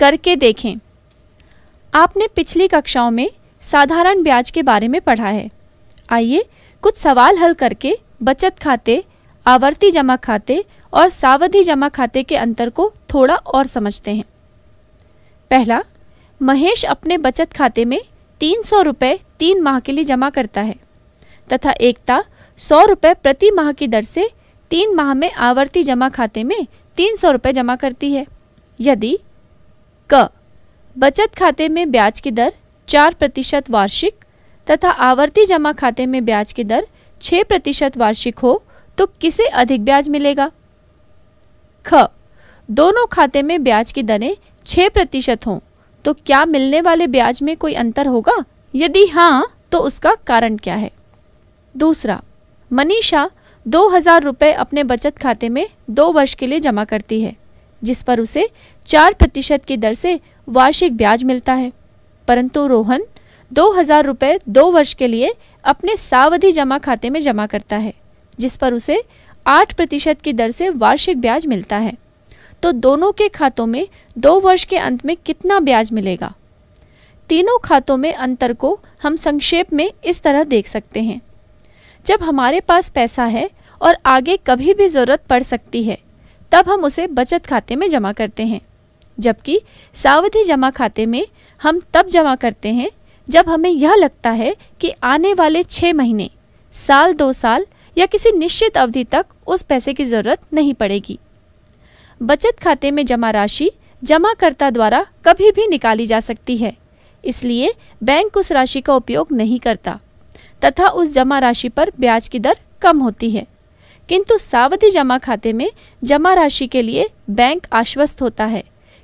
करके देखें आपने पिछली कक्षाओं में साधारण ब्याज के बारे में पढ़ा है आइए कुछ सवाल हल करके बचत खाते आवर्ती जमा खाते और सावधि जमा खाते के अंतर को थोड़ा और समझते हैं पहला महेश अपने बचत खाते में तीन सौ रुपये तीन माह के लिए जमा करता है तथा एकता सौ रुपये प्रति माह की दर से तीन माह में आवर्ती जमा खाते में तीन सौ रुपये जमा करती है यदि क बचत खाते में ब्याज की दर चार प्रतिशत वार्षिक तथा आवर्ती जमा खाते में ब्याज की दर छः प्रतिशत वार्षिक हो तो किसे अधिक ब्याज मिलेगा ख दोनों खाते में ब्याज की दरें छः प्रतिशत हों तो क्या मिलने वाले ब्याज में कोई अंतर होगा यदि हाँ तो उसका कारण क्या है दूसरा मनीषा दो हजार रुपये अपने बचत खाते में दो वर्ष के लिए जमा करती है जिस पर उसे चार प्रतिशत की दर से वार्षिक ब्याज मिलता है परंतु रोहन दो हजार रुपये दो वर्ष के लिए अपने सावधि जमा खाते में जमा करता है जिस पर उसे आठ प्रतिशत की दर से वार्षिक ब्याज मिलता है तो दोनों के खातों में दो वर्ष के अंत में कितना ब्याज मिलेगा तीनों खातों में अंतर को हम संक्षेप में इस तरह देख सकते हैं जब हमारे पास पैसा है और आगे कभी भी ज़रूरत पड़ सकती है तब हम उसे बचत खाते में जमा करते हैं जबकि सावधि जमा खाते में हम तब जमा करते हैं जब हमें यह लगता है कि आने वाले छः महीने साल दो साल या किसी निश्चित अवधि तक उस पैसे की जरूरत नहीं पड़ेगी बचत खाते में जमा राशि जमाकर्ता द्वारा कभी भी निकाली जा सकती है इसलिए बैंक उस राशि का उपयोग नहीं करता तथा उस जमा राशि पर ब्याज की दर कम होती है किंतु सावधि जमा खाते में जमा राशि के लिए बैंक आश्वस्त होता है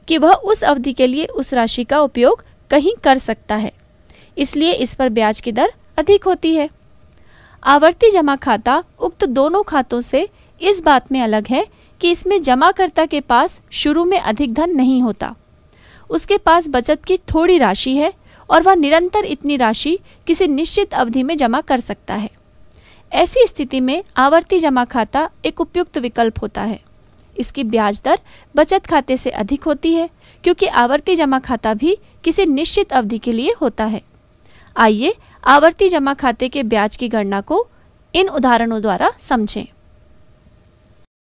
कि वह उस अवधि के लिए उस राशि का उपयोग कहीं कर सकता है इसलिए इस पर ब्याज की दर अधिक होती है आवर्ती जमा खाता उक्त दोनों खातों से इस बात में अलग है कि इसमें जमाकर्ता के पास शुरू में अधिक धन नहीं होता उसके पास बचत की थोड़ी राशि है और वह निरंतर इतनी राशि किसी निश्चित अवधि में जमा कर सकता है ऐसी स्थिति में आवर्ती जमा खाता एक उपयुक्त विकल्प होता है इसकी ब्याज दर बचत खाते से अधिक होती है क्योंकि आवर्ती जमा खाता भी किसी निश्चित अवधि के लिए होता है आइए आवर्ती जमा खाते के ब्याज की गणना को इन उदाहरणों द्वारा समझें